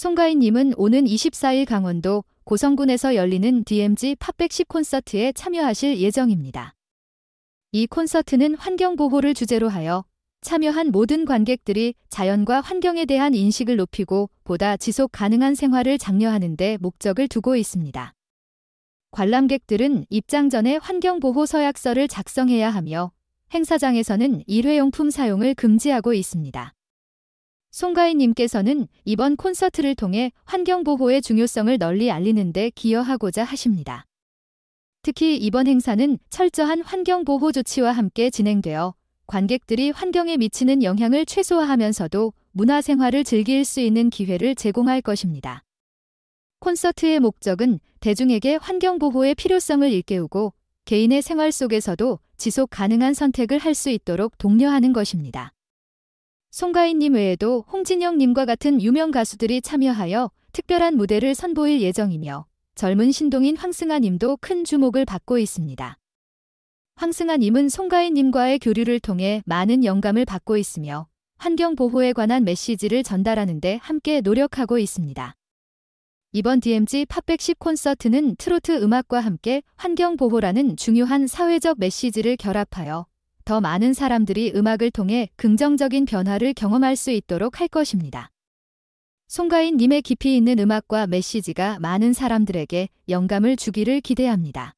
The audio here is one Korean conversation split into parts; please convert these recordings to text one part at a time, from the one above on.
송가인님은 오는 24일 강원도 고성군에서 열리는 DMG 팝백10 콘서트에 참여하실 예정입니다. 이 콘서트는 환경보호를 주제로 하여 참여한 모든 관객들이 자연과 환경에 대한 인식을 높이고 보다 지속 가능한 생활을 장려하는 데 목적을 두고 있습니다. 관람객들은 입장 전에 환경보호 서약서를 작성해야 하며 행사장에서는 일회용품 사용을 금지하고 있습니다. 송가인님께서는 이번 콘서트를 통해 환경보호의 중요성을 널리 알리는데 기여하고자 하십니다. 특히 이번 행사는 철저한 환경보호 조치와 함께 진행되어 관객들이 환경에 미치는 영향을 최소화하면서도 문화생활을 즐길 수 있는 기회를 제공할 것입니다. 콘서트의 목적은 대중에게 환경보호의 필요성을 일깨우고 개인의 생활 속에서도 지속 가능한 선택을 할 수 있도록 독려하는 것입니다. 송가인님 외에도 홍진영님과 같은 유명 가수들이 참여하여 특별한 무대를 선보일 예정이며 젊은 신동인 황승아님도 큰 주목을 받고 있습니다. 황승아님은 송가인님과의 교류를 통해 많은 영감을 받고 있으며 환경 보호에 관한 메시지를 전달하는데 함께 노력하고 있습니다. 이번 DMG 팝백1 콘서트는 트로트 음악과 함께 환경 보호라는 중요한 사회적 메시지를 결합하여 더 많은 사람들이 음악을 통해 긍정적인 변화를 경험할 수 있도록 할 것입니다. 송가인 님의 깊이 있는 음악과 메시지가 많은 사람들에게 영감을 주기를 기대합니다.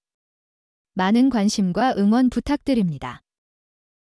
많은 관심과 응원 부탁드립니다.